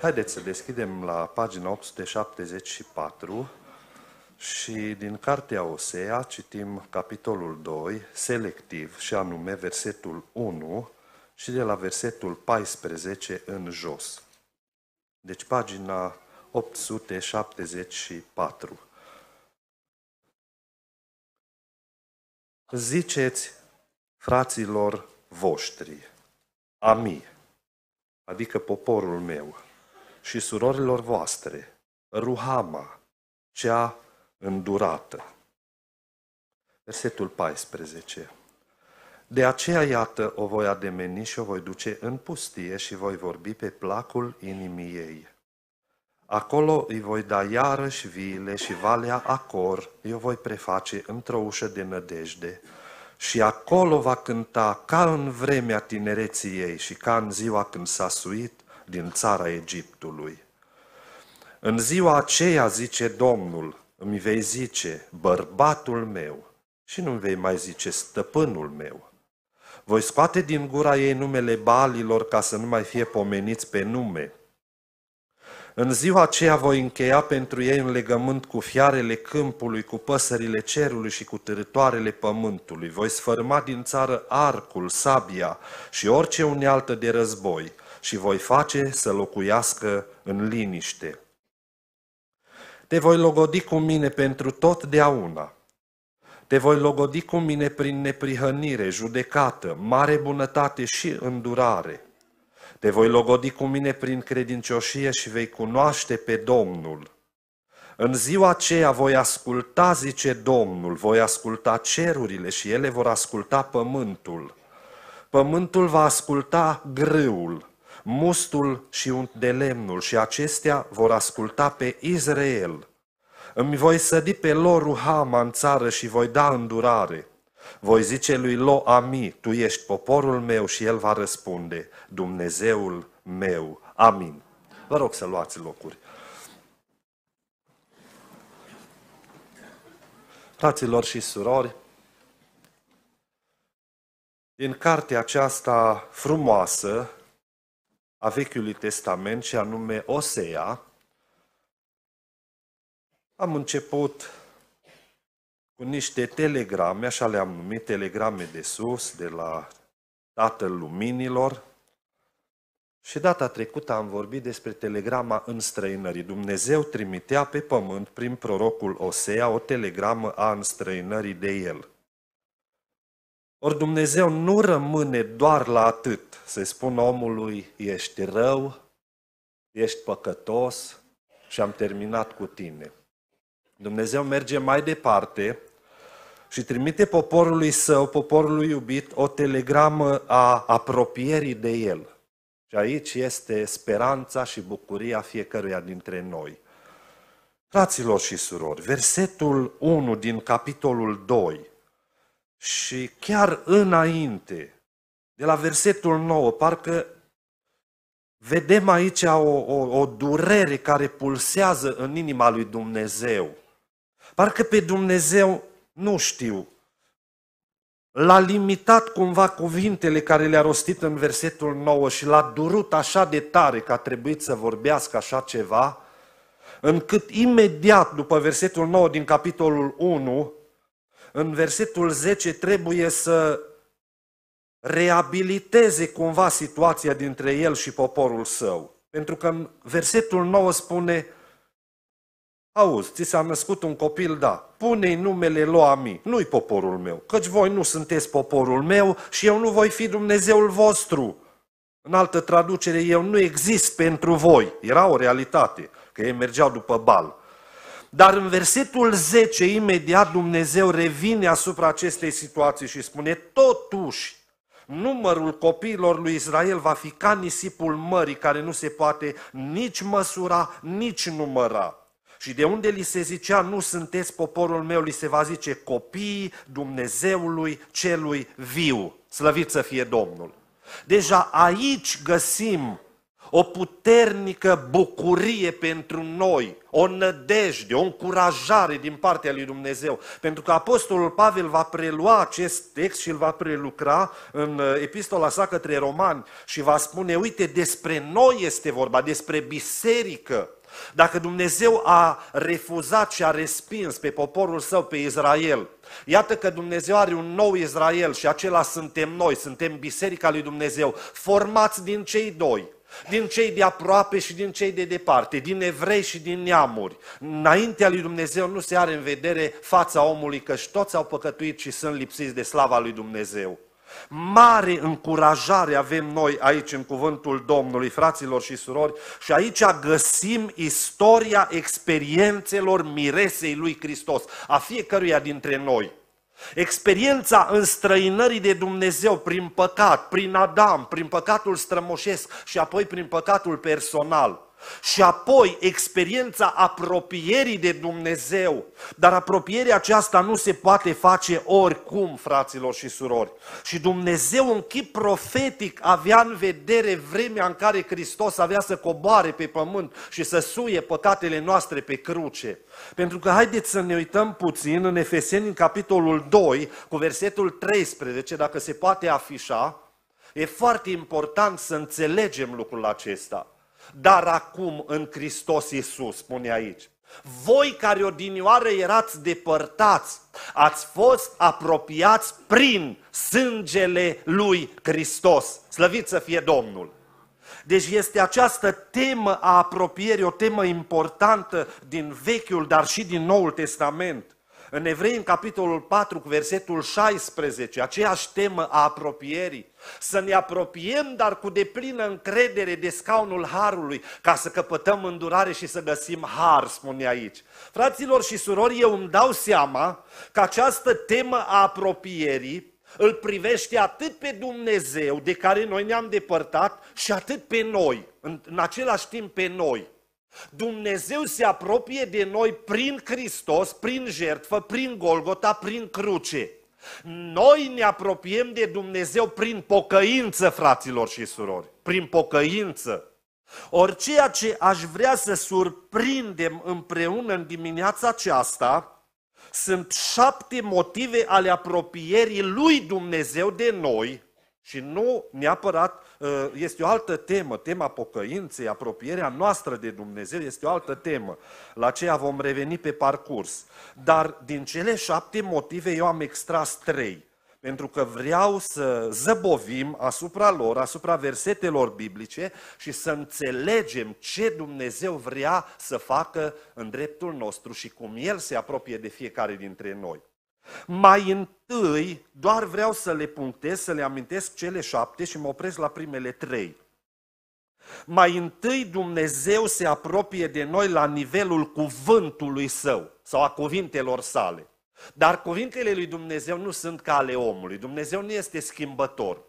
Haideți să deschidem la pagina 874 și din Cartea Osea citim capitolul 2, selectiv, și anume versetul 1 și de la versetul 14 în jos. Deci pagina 874. Ziceți fraților voștri, ami, adică poporul meu, și surorilor voastre, ruhama, cea îndurată. Versetul 14. De aceea, iată, o voi ademeni și o voi duce în pustie și voi vorbi pe placul inimii ei. Acolo îi voi da iarăși viile și valea Acor, eu voi preface într-o ușă de nădejde. Și acolo va cânta ca în vremea tinereții ei și ca în ziua când s-a suit, din țara Egiptului. În ziua aceea, zice Domnul, îmi vei zice, bărbatul meu, și nu vei mai zice, stăpânul meu. Voi scoate din gura ei numele balilor ca să nu mai fie pomeniți pe nume. În ziua aceea voi încheia pentru ei un legământ cu fiarele câmpului, cu păsările cerului și cu târătoarele pământului. Voi sfârma din țară arcul, sabia și orice unealtă de război – și voi face să locuiască în liniște. Te voi logodi cu mine pentru totdeauna. Te voi logodi cu mine prin neprihănire, judecată, mare bunătate și îndurare. Te voi logodi cu mine prin credincioșie și vei cunoaște pe Domnul. În ziua aceea voi asculta, zice Domnul, voi asculta cerurile și ele vor asculta pământul. Pământul va asculta grâul mustul și unt de lemnul și acestea vor asculta pe Israel. Îmi voi sădi pe lor Ruhama în țară și voi da îndurare. Voi zice lui Lo Ami, tu ești poporul meu și el va răspunde, Dumnezeul meu. Amin. Vă rog să luați locuri. Fraților și surori, din cartea aceasta frumoasă, a Vechiului Testament, și anume Osea, am început cu niște telegrame, așa le-am numit, telegrame de sus, de la Tatăl Luminilor. Și data trecută am vorbit despre telegrama înstrăinării. Dumnezeu trimitea pe pământ, prin prorocul Osea, o telegramă a înstrăinării de el. Ori Dumnezeu nu rămâne doar la atât, să-i spun omului, ești rău, ești păcătos și am terminat cu tine. Dumnezeu merge mai departe și trimite poporului său, poporului iubit, o telegramă a apropierii de el. Și aici este speranța și bucuria fiecăruia dintre noi. Fraților și surori, versetul 1 din capitolul 2 și chiar înainte, de la versetul 9, parcă vedem aici o, o, o durere care pulsează în inima lui Dumnezeu. Parcă pe Dumnezeu, nu știu, l-a limitat cumva cuvintele care le-a rostit în versetul 9 și l-a durut așa de tare că a trebuit să vorbească așa ceva, încât imediat după versetul 9 din capitolul 1, în versetul 10 trebuie să reabiliteze cumva situația dintre el și poporul său. Pentru că în versetul 9 spune, auzi, ți s-a născut un copil, da, pune-i numele Loami, nu-i poporul meu, căci voi nu sunteți poporul meu și eu nu voi fi Dumnezeul vostru. În altă traducere, eu nu exist pentru voi. Era o realitate, că ei mergeau după bal. Dar în versetul 10, imediat Dumnezeu revine asupra acestei situații și spune, totuși, numărul copiilor lui Israel va fi ca nisipul mării, care nu se poate nici măsura, nici număra. Și de unde li se zicea, nu sunteți poporul meu, li se va zice copiii Dumnezeului celui viu. Slăvit să fie Domnul! Deja aici găsim o puternică bucurie pentru noi, o nădejde, o încurajare din partea lui Dumnezeu. Pentru că Apostolul Pavel va prelua acest text și îl va prelucra în uh, epistola sa către romani și va spune, uite, despre noi este vorba, despre biserică. Dacă Dumnezeu a refuzat și a respins pe poporul său, pe Israel, iată că Dumnezeu are un nou Israel și acela suntem noi, suntem biserica lui Dumnezeu, formați din cei doi, din cei de aproape și din cei de departe, din evrei și din neamuri. Înaintea lui Dumnezeu nu se are în vedere fața omului, și toți au păcătuit și sunt lipsiți de slava lui Dumnezeu. Mare încurajare avem noi aici în cuvântul Domnului, fraților și surori, și aici găsim istoria experiențelor miresei lui Hristos, a fiecăruia dintre noi. Experiența înstrăinării de Dumnezeu prin păcat, prin Adam, prin păcatul strămoșesc și apoi prin păcatul personal – și apoi experiența apropierii de Dumnezeu. Dar apropierea aceasta nu se poate face oricum, fraților și surori. Și Dumnezeu în chip profetic avea în vedere vremea în care Hristos avea să coboare pe pământ și să suie păcatele noastre pe cruce. Pentru că haideți să ne uităm puțin în Efeseni, în capitolul 2, cu versetul 13, dacă se poate afișa, e foarte important să înțelegem lucrul acesta dar acum în Hristos Iisus, spune aici. Voi care odinioară erați depărtați, ați fost apropiați prin sângele lui Hristos. Slăvit să fie Domnul! Deci este această temă a apropierii, o temă importantă din Vechiul, dar și din Noul Testament. În Evrei, în capitolul 4, cu versetul 16, aceeași temă a apropierii. Să ne apropiem, dar cu deplină încredere de scaunul harului, ca să căpătăm îndurare și să găsim har, spune aici. Fraților și surori, eu îmi dau seama că această temă a apropierii îl privește atât pe Dumnezeu, de care noi ne-am depărtat, și atât pe noi, în, în același timp pe noi. Dumnezeu se apropie de noi prin Hristos, prin jertfă, prin Golgota, prin cruce. Noi ne apropiem de Dumnezeu prin pocăință, fraților și surori, prin pocăință. Ori ceea ce aș vrea să surprindem împreună în dimineața aceasta sunt șapte motive ale apropierii lui Dumnezeu de noi și nu neapărat Eh, este o altă temă, tema pocăinței, apropierea noastră de Dumnezeu este o altă temă. La aceea vom reveni pe parcurs. Dar din cele șapte motive eu am extras trei pentru că vreau să zăbovim asupra lor, asupra versetelor biblice și să înțelegem ce Dumnezeu vrea să facă în dreptul nostru și cum El se apropie de fiecare dintre noi. Mai întâi, doar vreau să le punctez, să le amintesc cele șapte și mă opresc la primele trei. Mai întâi Dumnezeu se apropie de noi la nivelul cuvântului său sau a cuvintelor sale. Dar cuvintele lui Dumnezeu nu sunt ca ale omului. Dumnezeu nu este schimbător.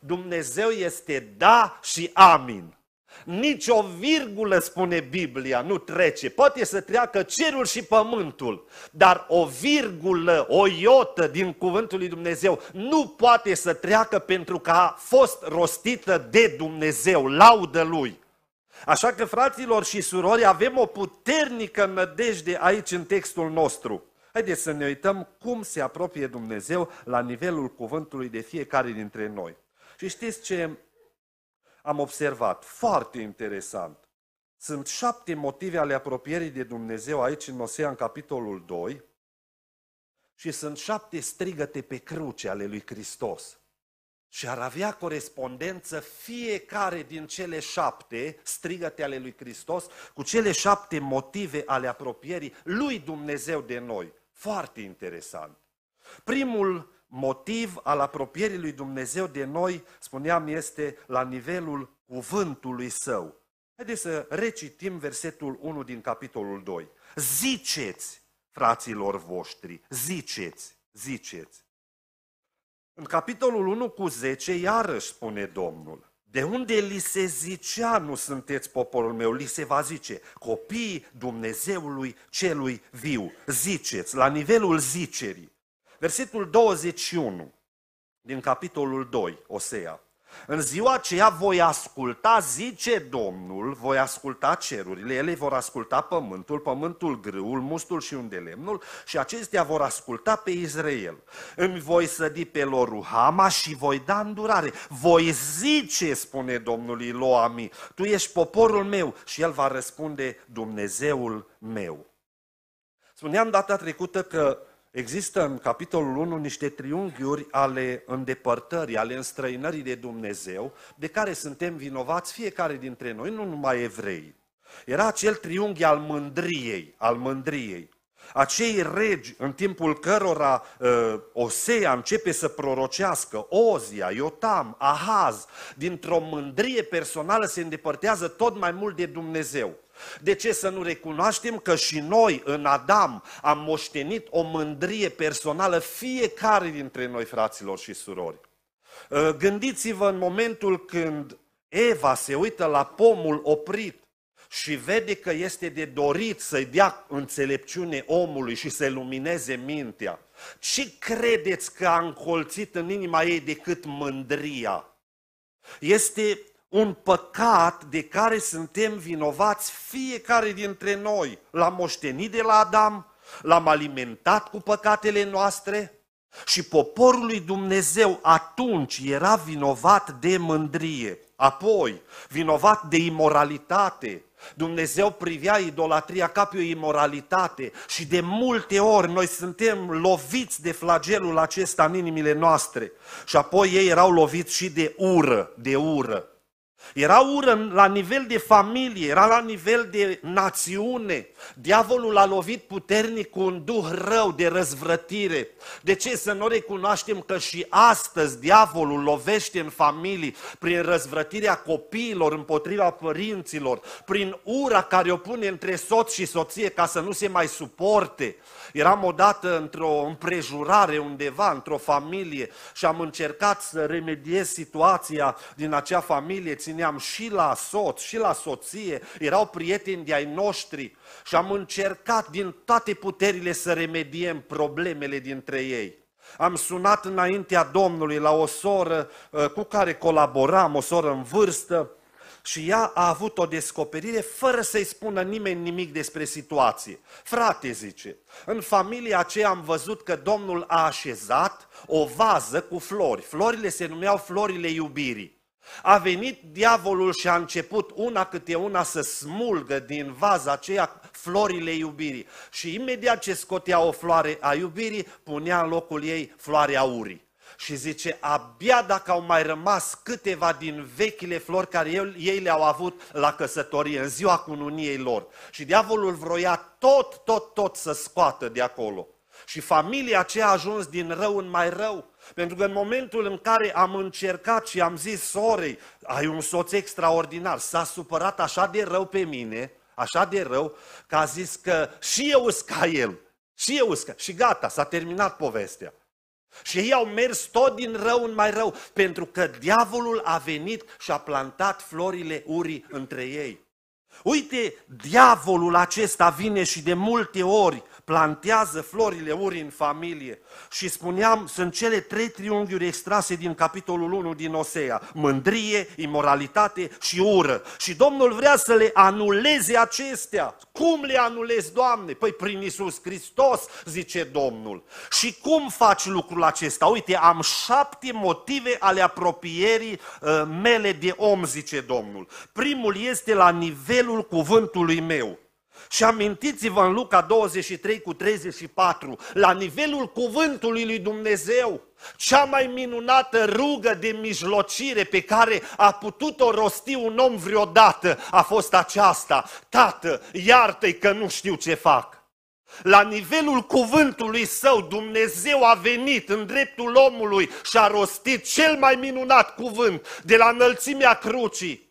Dumnezeu este da și amin. Nici o virgulă, spune Biblia, nu trece. Poate să treacă cerul și pământul, dar o virgulă, o iotă din cuvântul lui Dumnezeu nu poate să treacă pentru că a fost rostită de Dumnezeu, laudă lui. Așa că, fraților și surori, avem o puternică nădejde aici în textul nostru. Haideți să ne uităm cum se apropie Dumnezeu la nivelul cuvântului de fiecare dintre noi. Și știți ce am observat, foarte interesant, sunt șapte motive ale apropierii de Dumnezeu aici în Osea, în capitolul 2, și sunt șapte strigăte pe cruce ale lui Hristos. Și ar avea corespondență fiecare din cele șapte strigăte ale lui Hristos cu cele șapte motive ale apropierii lui Dumnezeu de noi. Foarte interesant. Primul motiv al apropierii lui Dumnezeu de noi, spuneam, este la nivelul cuvântului său. Haideți să recitim versetul 1 din capitolul 2. Ziceți, fraților voștri, ziceți, ziceți. În capitolul 1 cu 10, iarăși spune Domnul, de unde li se zicea nu sunteți poporul meu, li se va zice, copiii Dumnezeului celui viu, ziceți, la nivelul zicerii. Versetul 21 din capitolul 2, Osea. În ziua aceea voi asculta, zice Domnul, voi asculta cerurile, ele vor asculta pământul, pământul grâul, mustul și undelemnul și acestea vor asculta pe Israel. Îmi voi sădi pe lor Ruhama și voi da îndurare. Voi zice, spune Domnul Iloami, tu ești poporul meu și el va răspunde Dumnezeul meu. Spuneam data trecută că Există în capitolul 1 niște triunghiuri ale îndepărtării, ale înstrăinării de Dumnezeu, de care suntem vinovați fiecare dintre noi, nu numai evrei. Era acel triunghi al mândriei, al mândriei. Acei regi în timpul cărora uh, Osea începe să prorocească, Ozia, Iotam, Ahaz, dintr-o mândrie personală se îndepărtează tot mai mult de Dumnezeu. De ce să nu recunoaștem că și noi, în Adam, am moștenit o mândrie personală fiecare dintre noi, fraților și surori? Ă, gândiți-vă în momentul când Eva se uită la pomul oprit și vede că este de dorit să-i dea înțelepciune omului și să lumineze mintea. Ce credeți că a încolțit în inima ei decât mândria? Este un păcat de care suntem vinovați fiecare dintre noi. L-am moștenit de la Adam, l-am alimentat cu păcatele noastre și poporul lui Dumnezeu atunci era vinovat de mândrie, apoi vinovat de imoralitate. Dumnezeu privea idolatria ca pe o imoralitate și de multe ori noi suntem loviți de flagelul acesta în inimile noastre. Și apoi ei erau loviți și de ură, de ură. Era ură la nivel de familie, era la nivel de națiune. Diavolul a lovit puternic cu un duh rău de răzvrătire. De ce să nu recunoaștem că și astăzi diavolul lovește în familii prin răzvrătirea copiilor împotriva părinților, prin ura care o pune între soț și soție ca să nu se mai suporte, Eram odată într-o împrejurare undeva, într-o familie și am încercat să remediez situația din acea familie. Țineam și la soț, și la soție, erau prieteni de-ai noștri și am încercat din toate puterile să remediem problemele dintre ei. Am sunat înaintea Domnului la o soră uh, cu care colaboram, o soră în vârstă, și ea a avut o descoperire fără să-i spună nimeni nimic despre situație. Frate, zice, în familia aceea am văzut că Domnul a așezat o vază cu flori. Florile se numeau florile iubirii. A venit diavolul și a început una câte una să smulgă din vaza aceea florile iubirii. Și imediat ce scotea o floare a iubirii, punea în locul ei floarea urii și zice, abia dacă au mai rămas câteva din vechile flori care ei le-au avut la căsătorie, în ziua cununiei lor. Și diavolul vroia tot, tot, tot să scoată de acolo. Și familia aceea a ajuns din rău în mai rău. Pentru că în momentul în care am încercat și am zis sorei, ai un soț extraordinar, s-a supărat așa de rău pe mine, așa de rău, că a zis că și eu ca el, și eu usca. Și gata, s-a terminat povestea. Și ei au mers tot din rău în mai rău, pentru că diavolul a venit și a plantat florile urii între ei. Uite, diavolul acesta vine și de multe ori plantează florile urii în familie. Și spuneam, sunt cele trei triunghiuri extrase din capitolul 1 din Osea. Mândrie, imoralitate și ură. Și Domnul vrea să le anuleze acestea. Cum le anulezi, Doamne? Păi prin Isus Hristos, zice Domnul. Și cum faci lucrul acesta? Uite, am șapte motive ale apropierii ă, mele de om, zice Domnul. Primul este la nivelul cuvântului meu. Și amintiți-vă în Luca 23 cu 34, la nivelul cuvântului lui Dumnezeu, cea mai minunată rugă de mijlocire pe care a putut-o rosti un om vreodată a fost aceasta. Tată, iartă-i că nu știu ce fac. La nivelul cuvântului său, Dumnezeu a venit în dreptul omului și a rostit cel mai minunat cuvânt de la înălțimea crucii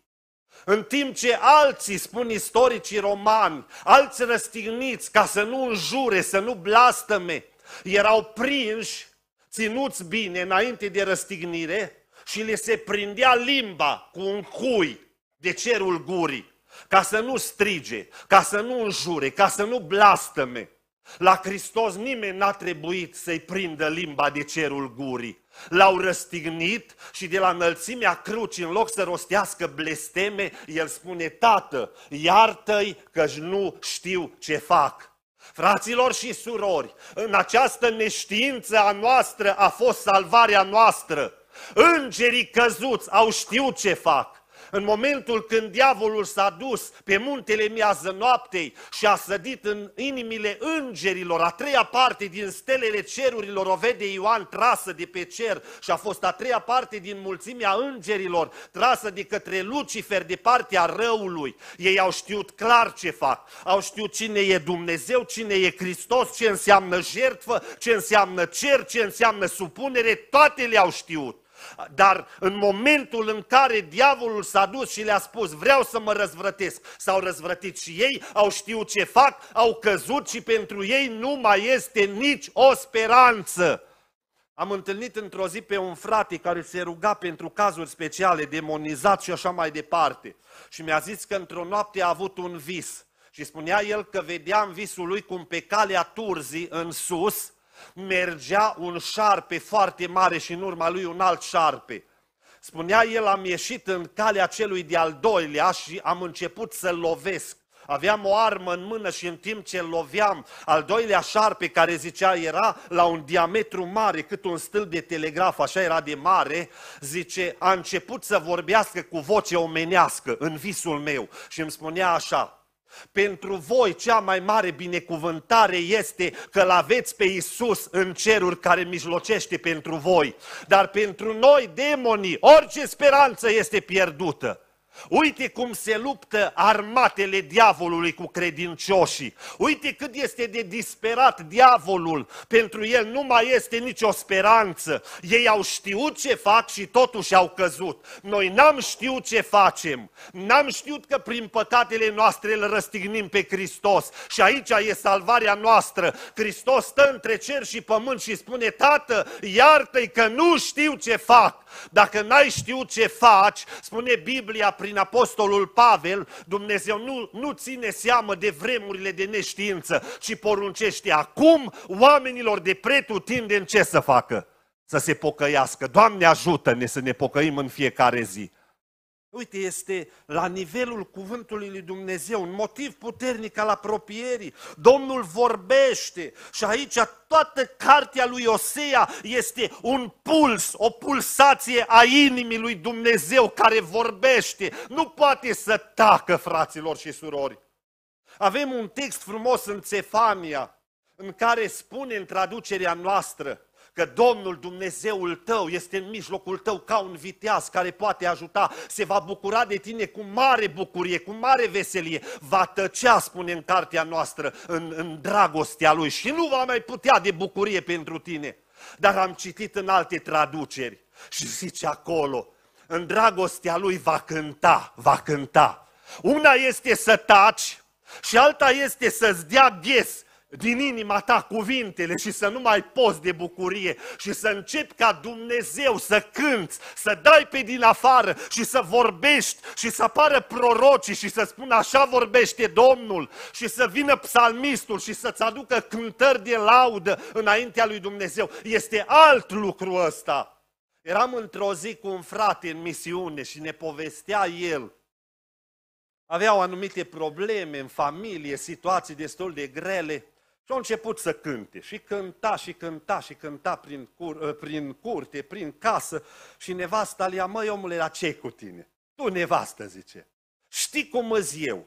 în timp ce alții, spun istoricii romani, alți răstigniți ca să nu înjure, să nu blastăme, erau prinși, ținuți bine înainte de răstignire și le se prindea limba cu un cui de cerul gurii, ca să nu strige, ca să nu înjure, ca să nu blastăme. La Hristos nimeni n-a trebuit să-i prindă limba de cerul gurii L-au răstignit și de la înălțimea crucii, în loc să rostească blesteme, el spune, Tată, iartă-i că nu știu ce fac. Fraților și surori, în această neștiință a noastră a fost salvarea noastră. Îngerii căzuți au știut ce fac în momentul când diavolul s-a dus pe muntele miază noaptei și a sădit în inimile îngerilor, a treia parte din stelele cerurilor o vede Ioan trasă de pe cer și a fost a treia parte din mulțimea îngerilor trasă de către Lucifer de partea răului. Ei au știut clar ce fac, au știut cine e Dumnezeu, cine e Hristos, ce înseamnă jertfă, ce înseamnă cer, ce înseamnă supunere, toate le-au știut. Dar în momentul în care diavolul s-a dus și le-a spus vreau să mă răzvrătesc, s-au răzvrătit și ei, au știut ce fac, au căzut și pentru ei nu mai este nici o speranță. Am întâlnit într-o zi pe un frate care se ruga pentru cazuri speciale, demonizat și așa mai departe. Și mi-a zis că într-o noapte a avut un vis. Și spunea el că vedea în visul lui cum pe calea turzii în sus mergea un șarpe foarte mare și în urma lui un alt șarpe. Spunea el, am ieșit în calea celui de-al doilea și am început să-l lovesc. Aveam o armă în mână și în timp ce loveam, al doilea șarpe care zicea era la un diametru mare, cât un stâlp de telegraf, așa era de mare, zice, a început să vorbească cu voce omenească în visul meu și îmi spunea așa, pentru voi cea mai mare binecuvântare este că l aveți pe Isus în ceruri care mijlocește pentru voi. Dar pentru noi, demonii, orice speranță este pierdută. Uite cum se luptă armatele diavolului cu credincioșii. Uite cât este de disperat diavolul. Pentru el nu mai este nicio speranță. Ei au știut ce fac și totuși au căzut. Noi n-am știut ce facem. N-am știut că prin păcatele noastre îl răstignim pe Hristos. Și aici e salvarea noastră. Hristos stă între cer și pământ și spune, Tată, iartă-i că nu știu ce fac. Dacă n-ai știut ce faci, spune Biblia, prin apostolul Pavel, Dumnezeu nu, nu ține seamă de vremurile de neștiință, ci poruncește acum oamenilor de pretutindeni ce să facă? Să se pocăiască. Doamne ajută-ne să ne pocăim în fiecare zi. Uite, este la nivelul cuvântului lui Dumnezeu, un motiv puternic al apropierii. Domnul vorbește și aici toată cartea lui Osea este un puls, o pulsație a inimii lui Dumnezeu care vorbește. Nu poate să tacă, fraților și surori. Avem un text frumos în Cefania, în care spune în traducerea noastră, că Domnul Dumnezeul tău este în mijlocul tău ca un viteaz care poate ajuta, se va bucura de tine cu mare bucurie, cu mare veselie, va tăcea, spune în cartea noastră, în, în dragostea lui și nu va mai putea de bucurie pentru tine. Dar am citit în alte traduceri și zice acolo, în dragostea lui va cânta, va cânta. Una este să taci și alta este să-ți dea ghes din inima ta cuvintele și să nu mai poți de bucurie și să începi ca Dumnezeu să cânți, să dai pe din afară și să vorbești și să apară prorocii și să spună așa vorbește Domnul și să vină psalmistul și să-ți aducă cântări de laudă înaintea lui Dumnezeu. Este alt lucru ăsta. Eram într-o zi cu un frate în misiune și ne povestea el aveau anumite probleme în familie, situații destul de grele și au început să cânte. Și cânta, și cânta, și cânta prin, cur, ă, prin curte, prin casă. Și nevasta le-a, măi omule, la ce cu tine? Tu nevastă, zice. Știi cum îs eu.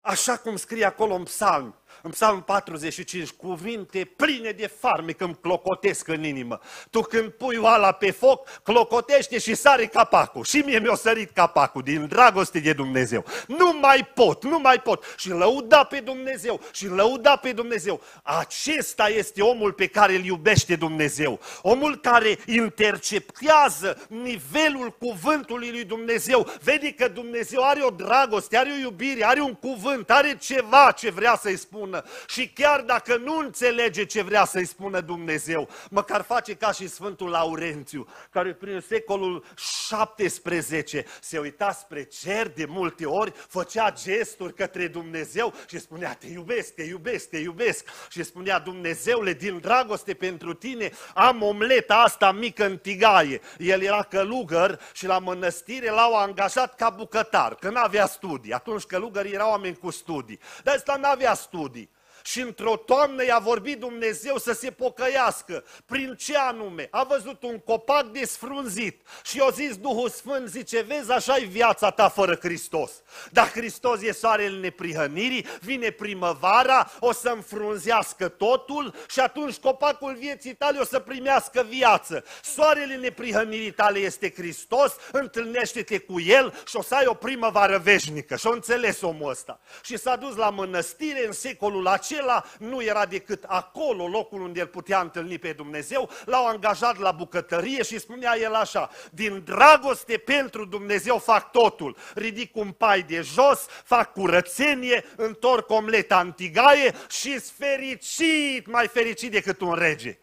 Așa cum scrie acolo în psalmi. În psalmul 45, cuvinte pline de farme când clocotesc în inimă. Tu când pui oala pe foc, clocotește și sare capacul. Și mie mi-a sărit capacul din dragoste de Dumnezeu. Nu mai pot, nu mai pot. Și lăuda pe Dumnezeu, și lăuda pe Dumnezeu. Acesta este omul pe care îl iubește Dumnezeu. Omul care interceptează nivelul cuvântului lui Dumnezeu. Vede că Dumnezeu are o dragoste, are o iubire, are un cuvânt, are ceva ce vrea să-i spună spună. Și chiar dacă nu înțelege ce vrea să-i spună Dumnezeu, măcar face ca și Sfântul Laurențiu, care prin secolul 17 se uita spre cer de multe ori, făcea gesturi către Dumnezeu și spunea, te iubesc, te iubesc, te iubesc. Și spunea, Dumnezeule, din dragoste pentru tine am omleta asta mică în tigaie. El era călugăr și la mănăstire l-au angajat ca bucătar, că n-avea studii. Atunci călugării erau oameni cu studii. Dar ăsta n-avea studii studi și într-o toamnă i-a vorbit Dumnezeu să se pocăiască. Prin ce anume? A văzut un copac desfrunzit și i-a zis Duhul Sfânt, zice, vezi, așa e viața ta fără Hristos. Dar Hristos e soarele neprihănirii, vine primăvara, o să înfrunzească totul și atunci copacul vieții tale o să primească viață. Soarele neprihănirii tale este Hristos, întâlnește-te cu El și o să ai o primăvară veșnică. și a înțeles omul ăsta. Și s-a dus la mănăstire în secolul acesta acela nu era decât acolo locul unde el putea întâlni pe Dumnezeu, l-au angajat la bucătărie și spunea el așa, din dragoste pentru Dumnezeu fac totul, ridic un pai de jos, fac curățenie, întorc omleta în tigaie și fericit, mai fericit decât un rege.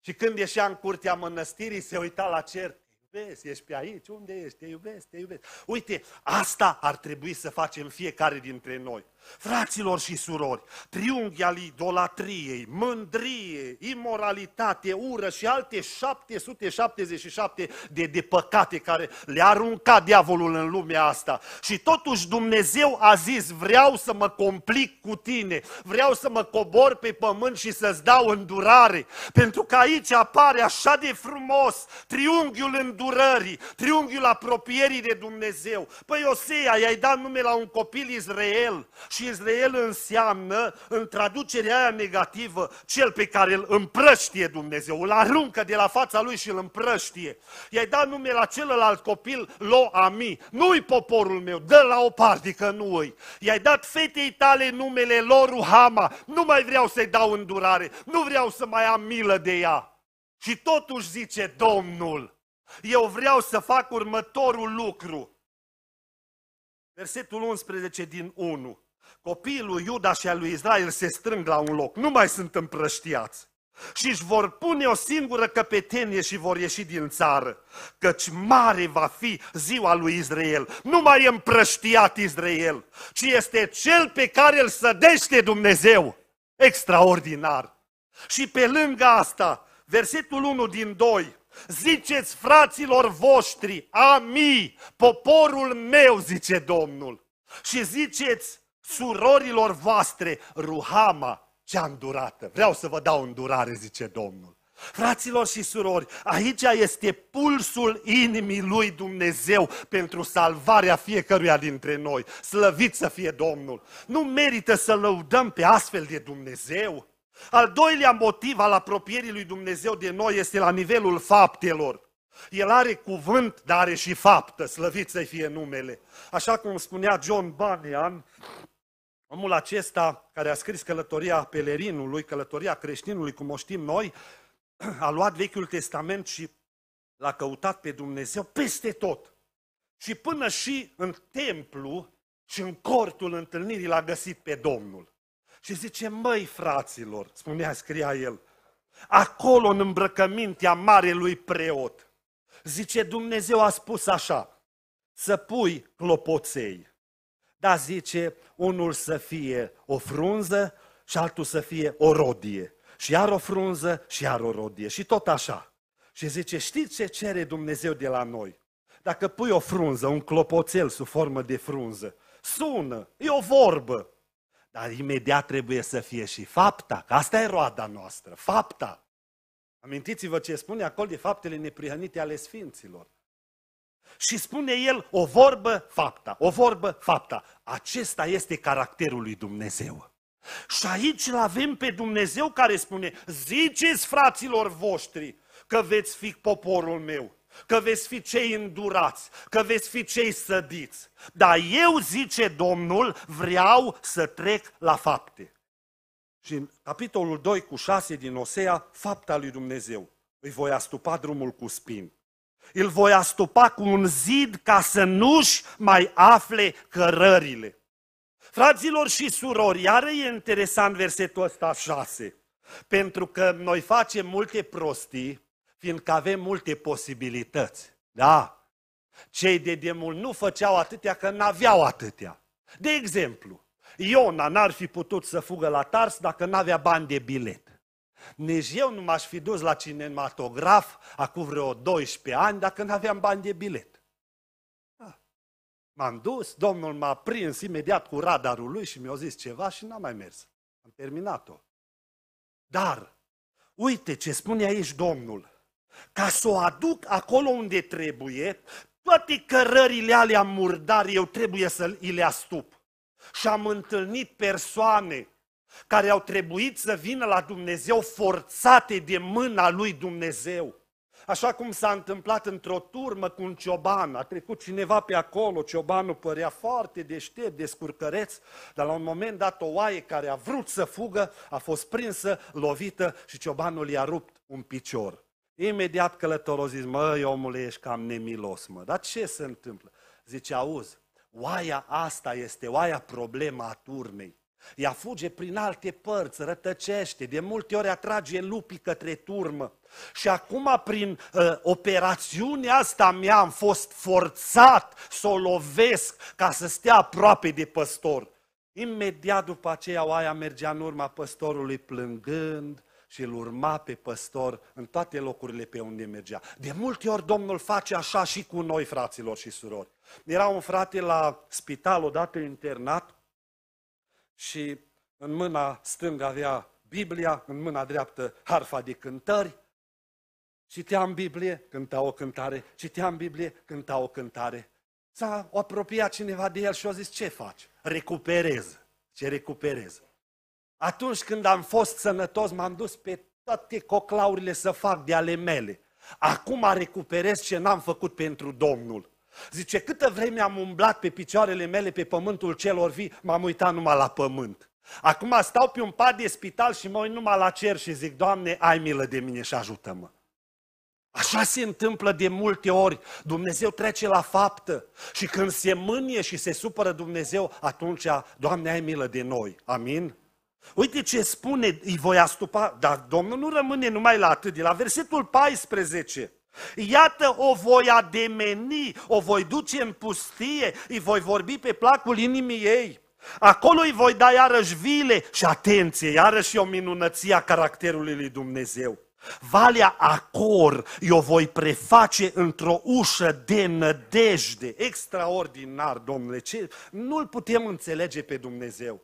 Și când ieșea în curtea mănăstirii, se uita la cer, Vezi, ești pe aici, unde ești, te iubesc, te iubesc. Uite, asta ar trebui să facem fiecare dintre noi. Fraților și surori, triunghi al idolatriei, mândrie, imoralitate, ură și alte 777 de, de păcate care le arunca diavolul în lumea asta. Și totuși Dumnezeu a zis, vreau să mă complic cu tine, vreau să mă cobor pe pământ și să-ți dau îndurare. Pentru că aici apare așa de frumos triunghiul îndurării, triunghiul apropierii de Dumnezeu. Păi Osea, i-ai dat nume la un copil Israel și și Israel înseamnă, în traducerea aia negativă, cel pe care îl împrăștie Dumnezeu, îl aruncă de la fața lui și îl împrăștie. I-ai dat nume la celălalt copil, lo ami, nu-i poporul meu, dă la o parte că nu-i. I-ai dat fetei tale numele lor Hama, nu mai vreau să-i dau îndurare, nu vreau să mai am milă de ea. Și totuși zice Domnul, eu vreau să fac următorul lucru. Versetul 11 din 1. Copiii lui Iuda și al lui Israel se strâng la un loc, nu mai sunt împrăștiați. Și își vor pune o singură căpetenie și vor ieși din țară, căci mare va fi ziua lui Israel. Nu mai e împrăștiat Israel, ci este cel pe care îl sădește Dumnezeu. Extraordinar! Și pe lângă asta, versetul 1 din 2, ziceți fraților voștri, ami, poporul meu, zice Domnul. Și ziceți surorilor voastre ruhama cea îndurată. Vreau să vă dau îndurare, zice Domnul. Fraților și surori, aici este pulsul inimii lui Dumnezeu pentru salvarea fiecăruia dintre noi. Slăvit să fie Domnul! Nu merită să lăudăm pe astfel de Dumnezeu? Al doilea motiv al apropierii lui Dumnezeu de noi este la nivelul faptelor. El are cuvânt, dar are și faptă, slăvit să fie numele. Așa cum spunea John Bunyan, Omul acesta care a scris călătoria pelerinului, călătoria creștinului, cum o știm noi, a luat Vechiul Testament și l-a căutat pe Dumnezeu peste tot. Și până și în templu și în cortul întâlnirii l-a găsit pe Domnul. Și zice, măi fraților, spunea, scria el, acolo în îmbrăcămintea marelui preot, zice, Dumnezeu a spus așa, să pui clopoței, da, zice, unul să fie o frunză și altul să fie o rodie. Și iar o frunză și iar o rodie. Și tot așa. Și zice, știți ce cere Dumnezeu de la noi? Dacă pui o frunză, un clopoțel sub formă de frunză, sună, e o vorbă. Dar imediat trebuie să fie și fapta, că asta e roada noastră, fapta. Amintiți-vă ce spune acolo de faptele neprihănite ale Sfinților. Și spune el o vorbă, fapta, o vorbă, fapta. Acesta este caracterul lui Dumnezeu. Și aici îl avem pe Dumnezeu care spune, ziceți fraților voștri că veți fi poporul meu, că veți fi cei îndurați, că veți fi cei sădiți. Dar eu, zice Domnul, vreau să trec la fapte. Și în capitolul 2 cu 6 din Osea, fapta lui Dumnezeu, îi voi astupa drumul cu spini îl voi astupa cu un zid ca să nu-și mai afle cărările. Fraților și surori, iară e interesant versetul ăsta 6, pentru că noi facem multe prostii, fiindcă avem multe posibilități. Da, cei de demul nu făceau atâtea că n-aveau atâtea. De exemplu, Iona n-ar fi putut să fugă la Tars dacă n-avea bani de bilet. Nici eu nu m-aș fi dus la cinematograf acum vreo 12 ani dacă nu aveam bani de bilet. Ah. M-am dus, domnul m-a prins imediat cu radarul lui și mi-a zis ceva și n-am mai mers. Am terminat-o. Dar, uite ce spune aici Domnul. Ca să o aduc acolo unde trebuie, toate cărările alea murdare eu trebuie să îi le astup. Și am întâlnit persoane care au trebuit să vină la Dumnezeu forțate de mâna lui Dumnezeu. Așa cum s-a întâmplat într-o turmă cu un cioban, a trecut cineva pe acolo, ciobanul părea foarte deștept, descurcăreț, dar la un moment dat o oaie care a vrut să fugă a fost prinsă, lovită și ciobanul i-a rupt un picior. Imediat călătorul zis, măi omule, ești cam nemilos, mă, dar ce se întâmplă? Zice, auzi, oaia asta este oaia problema a turmei. Ea fuge prin alte părți, rătăcește, de multe ori atrage lupii către turmă. Și acum, prin uh, operațiunea asta mea, am fost forțat să o lovesc ca să stea aproape de păstor. Imediat după aceea, oaia mergea în urma păstorului plângând și îl urma pe păstor în toate locurile pe unde mergea. De multe ori Domnul face așa și cu noi, fraților și surori. Era un frate la spital, odată internat, și în mâna stângă avea Biblia, în mâna dreaptă harfa de cântări. Citeam Biblie, cânta o cântare, citeam Biblie, cânta o cântare. S-a apropiat cineva de el și a zis, ce faci? Recuperez. Ce recuperez? Atunci când am fost sănătos, m-am dus pe toate coclaurile să fac de ale mele. Acum recuperez ce n-am făcut pentru Domnul. Zice, câtă vreme am umblat pe picioarele mele pe pământul celor vii, m-am uitat numai la pământ. Acum stau pe un pat de spital și mă uit numai la cer și zic, Doamne, ai milă de mine și ajută-mă. Așa se întâmplă de multe ori. Dumnezeu trece la faptă și când se mânie și se supără Dumnezeu, atunci, Doamne, ai milă de noi. Amin? Uite ce spune, îi voi astupa, dar Domnul nu rămâne numai la atât, de la versetul 14. Iată, o voi ademeni, o voi duce în pustie, îi voi vorbi pe placul inimii ei. Acolo îi voi da iarăși vile și atenție, iarăși o minunăție a caracterului lui Dumnezeu. Valea Acor eu voi preface într-o ușă de nădejde. Extraordinar, domnule, ce... nu-l putem înțelege pe Dumnezeu.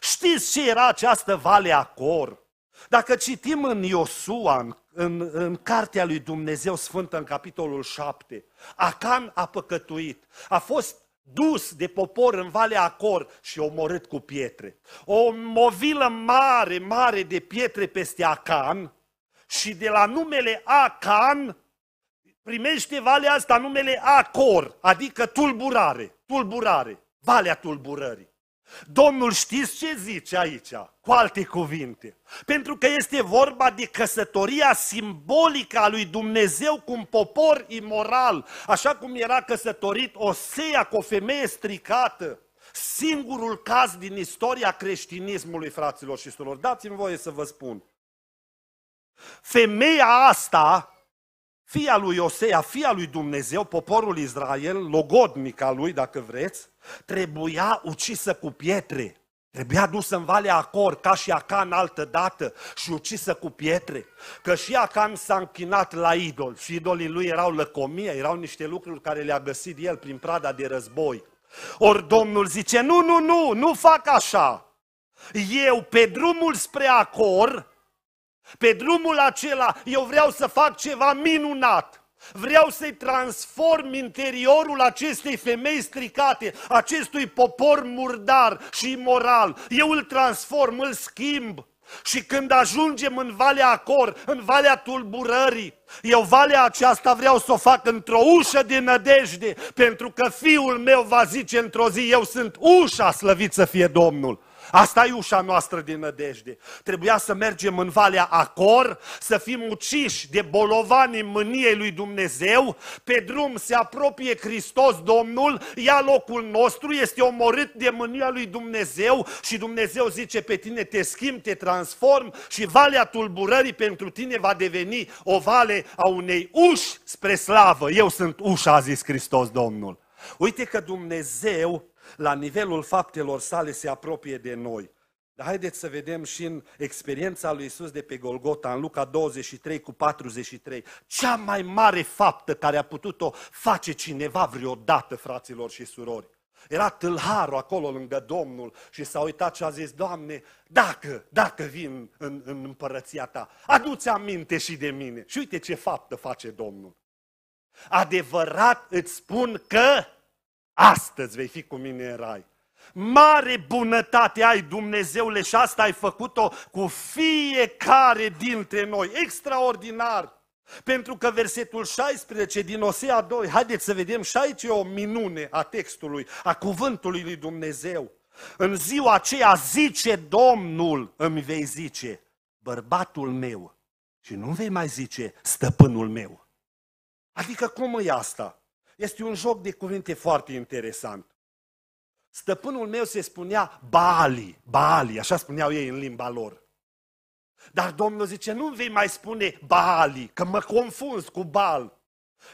Știți ce era această Valea Acor? Dacă citim în Iosua, în, în, în Cartea lui Dumnezeu Sfântă, în capitolul 7, Acan a păcătuit, a fost dus de popor în Valea Acor și omorât cu pietre. O movilă mare, mare de pietre peste Acan și de la numele Acan primește valea asta numele Acor, adică tulburare, tulburare, valea tulburării. Domnul știți ce zice aici, cu alte cuvinte? Pentru că este vorba de căsătoria simbolică a lui Dumnezeu cu un popor imoral, așa cum era căsătorit Osea cu o femeie stricată. Singurul caz din istoria creștinismului, fraților și surorilor. Dați-mi voie să vă spun. Femeia asta, fia lui Osea, fia lui Dumnezeu, poporul Israel, logodnica lui, dacă vreți, trebuia ucisă cu pietre. Trebuia dusă în Valea Acor, ca și Acan altă dată, și ucisă cu pietre. Că și Acan s-a închinat la idol și idolii lui erau lăcomie, erau niște lucruri care le-a găsit el prin prada de război. Ori Domnul zice, nu, nu, nu, nu fac așa. Eu pe drumul spre Acor, pe drumul acela, eu vreau să fac ceva minunat vreau să-i transform interiorul acestei femei stricate, acestui popor murdar și imoral. Eu îl transform, îl schimb. Și când ajungem în Valea Acor, în Valea Tulburării, eu valea aceasta vreau să o fac într-o ușă de nădejde, pentru că fiul meu va zice într-o zi, eu sunt ușa, slăvit să fie Domnul. Asta e ușa noastră de nădejde. Trebuia să mergem în Valea Acor, să fim uciși de bolovanii mâniei lui Dumnezeu. Pe drum se apropie Hristos Domnul, ia locul nostru, este omorât de mânia lui Dumnezeu și Dumnezeu zice pe tine te schimb, te transform și Valea Tulburării pentru tine va deveni o vale a unei uși spre slavă. Eu sunt ușa, a zis Hristos Domnul. Uite că Dumnezeu la nivelul faptelor sale se apropie de noi. Dar haideți să vedem și în experiența lui Isus de pe Golgota, în Luca 23 cu 43, cea mai mare faptă care a putut-o face cineva vreodată, fraților și surori. Era tâlharul acolo lângă Domnul și s-a uitat și a zis, Doamne, dacă, dacă vin în, în împărăția ta, adu-ți aminte și de mine. Și uite ce faptă face Domnul. Adevărat îți spun că astăzi vei fi cu mine în rai. Mare bunătate ai Dumnezeule și asta ai făcut-o cu fiecare dintre noi. Extraordinar! Pentru că versetul 16 din Osea 2, haideți să vedem și aici e o minune a textului, a cuvântului lui Dumnezeu. În ziua aceea zice Domnul, îmi vei zice, bărbatul meu. Și nu vei mai zice stăpânul meu. Adică cum e asta? Este un joc de cuvinte foarte interesant. Stăpânul meu se spunea Bali, Bali, așa spuneau ei în limba lor. Dar Domnul zice, nu vei mai spune Bali, că mă confund cu bal.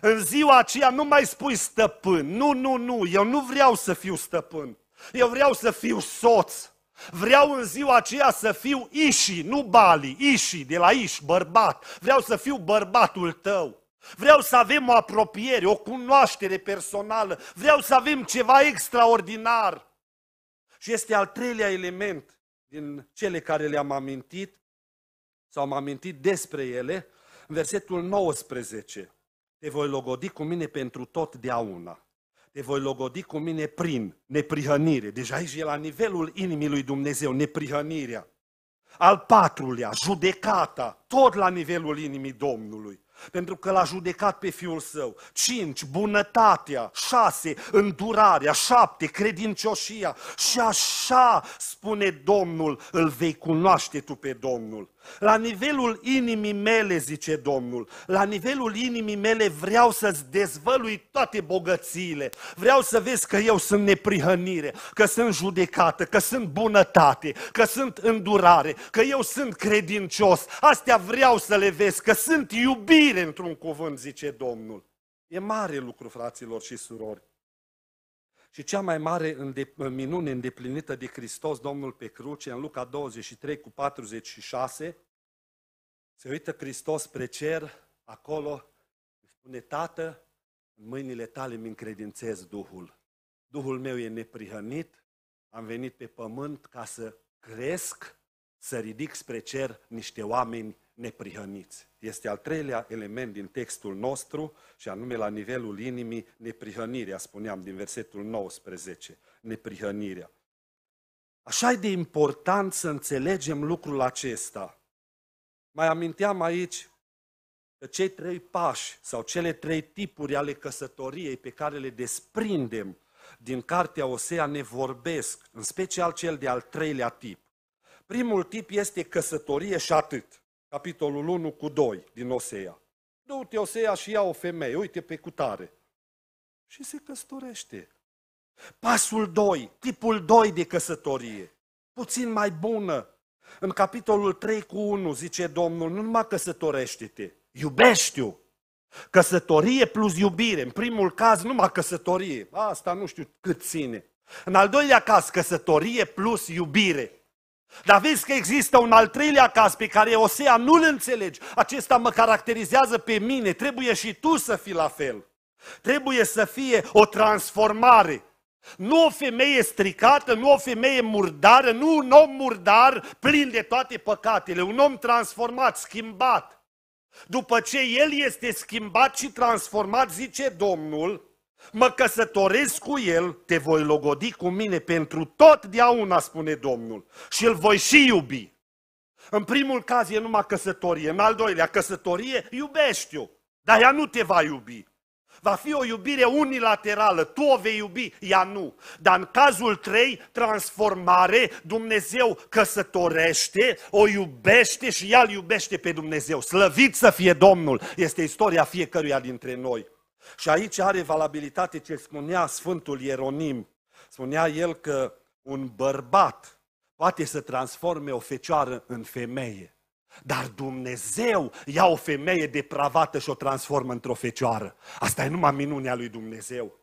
În ziua aceea nu mai spui stăpân, nu, nu, nu, eu nu vreau să fiu stăpân. Eu vreau să fiu soț. Vreau în ziua aceea să fiu Iși, nu Bali, Iși, de la iș, bărbat. Vreau să fiu bărbatul tău. Vreau să avem o apropiere, o cunoaștere personală. Vreau să avem ceva extraordinar. Și este al treilea element din cele care le-am amintit, sau am amintit despre ele, în versetul 19. Te voi logodi cu mine pentru totdeauna. Te voi logodi cu mine prin neprihănire. Deja deci aici e la nivelul inimii lui Dumnezeu, neprihănirea. Al patrulea, judecata, tot la nivelul inimii Domnului pentru că l-a judecat pe fiul său. 5. Bunătatea. 6. Îndurarea. 7. Credincioșia. Și așa, spune Domnul, îl vei cunoaște tu pe Domnul. La nivelul inimii mele, zice Domnul, la nivelul inimii mele vreau să-ți dezvălui toate bogățiile. Vreau să vezi că eu sunt neprihănire, că sunt judecată, că sunt bunătate, că sunt îndurare, că eu sunt credincios. Astea vreau să le vezi, că sunt iubire într-un cuvânt, zice Domnul. E mare lucru, fraților și surori. Și cea mai mare minune îndeplinită de Hristos, Domnul pe cruce, în Luca 23 cu 46, se uită Hristos spre cer, acolo, spune, Tată, în mâinile tale îmi încredințez Duhul. Duhul meu e neprihănit, am venit pe pământ ca să cresc, să ridic spre cer niște oameni neprihăniți. Este al treilea element din textul nostru și anume la nivelul inimii neprihănirea, spuneam din versetul 19, neprihănirea. Așa e de important să înțelegem lucrul acesta. Mai aminteam aici că cei trei pași sau cele trei tipuri ale căsătoriei pe care le desprindem din cartea Osea ne vorbesc, în special cel de-al treilea tip. Primul tip este căsătorie și atât capitolul 1 cu 2 din Osea. Du-te Osea și ia o femeie, uite pe cutare. Și se căsătorește. Pasul 2, tipul 2 de căsătorie, puțin mai bună. În capitolul 3 cu 1 zice Domnul, nu numai căsătorește-te, iubește-o. Căsătorie plus iubire, în primul caz numai căsătorie, asta nu știu cât ține. În al doilea caz, căsătorie plus iubire. Dar vezi că există un al treilea caz pe care Osea nu-l înțelegi. Acesta mă caracterizează pe mine. Trebuie și tu să fii la fel. Trebuie să fie o transformare. Nu o femeie stricată, nu o femeie murdară, nu un om murdar plin de toate păcatele. Un om transformat, schimbat. După ce el este schimbat și transformat, zice Domnul, mă căsătoresc cu el, te voi logodi cu mine pentru totdeauna, spune Domnul, și îl voi și iubi. În primul caz e numai căsătorie, în al doilea căsătorie iubești-o, dar ea nu te va iubi. Va fi o iubire unilaterală, tu o vei iubi, ea nu. Dar în cazul 3, transformare, Dumnezeu căsătorește, o iubește și ea îl iubește pe Dumnezeu. Slăvit să fie Domnul, este istoria fiecăruia dintre noi. Și aici are valabilitate ce spunea Sfântul Ieronim. Spunea el că un bărbat poate să transforme o fecioară în femeie. Dar Dumnezeu ia o femeie depravată și o transformă într-o fecioară. Asta e numai minunea lui Dumnezeu.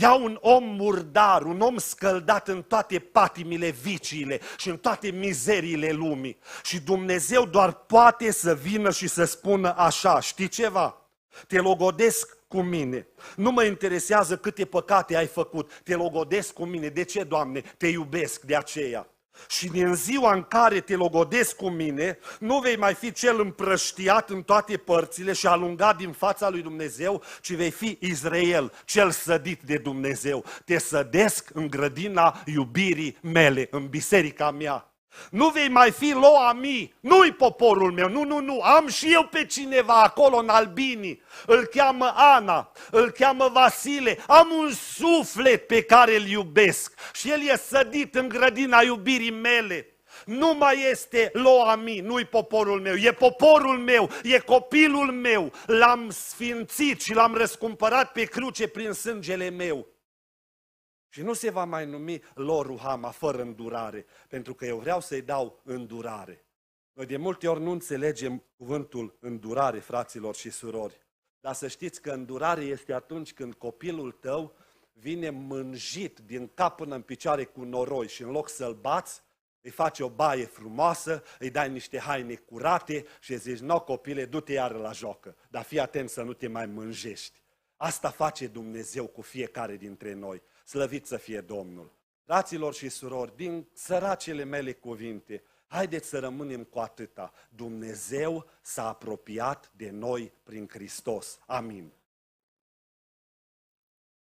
Ia un om murdar, un om scăldat în toate patimile, viciile și în toate mizeriile lumii. Și Dumnezeu doar poate să vină și să spună așa, știi ceva? Te logodesc cu mine. Nu mă interesează câte păcate ai făcut, te logodesc cu mine. De ce, Doamne? Te iubesc de aceea. Și din ziua în care te logodesc cu mine, nu vei mai fi cel împrăștiat în toate părțile și alungat din fața lui Dumnezeu, ci vei fi Israel, cel sădit de Dumnezeu. Te sădesc în grădina iubirii mele, în biserica mea. Nu vei mai fi loa mi, nu-i poporul meu, nu, nu, nu, am și eu pe cineva acolo în albini, îl cheamă Ana, îl cheamă Vasile, am un suflet pe care îl iubesc și el e sădit în grădina iubirii mele. Nu mai este loa mi, nu-i poporul meu, e poporul meu, e copilul meu, l-am sfințit și l-am răscumpărat pe cruce prin sângele meu. Și nu se va mai numi Loruhama fără îndurare, pentru că eu vreau să-i dau îndurare. Noi de multe ori nu înțelegem cuvântul îndurare, fraților și surori. Dar să știți că îndurare este atunci când copilul tău vine mânjit din cap până în picioare cu noroi și în loc să-l bați, îi faci o baie frumoasă, îi dai niște haine curate și zici, nu copile, du-te iară la joacă, dar fii atent să nu te mai mânjești. Asta face Dumnezeu cu fiecare dintre noi. Slăvit să fie Domnul! Fraților și surori, din săracele mele cuvinte, haideți să rămânem cu atâta. Dumnezeu s-a apropiat de noi prin Hristos. Amin.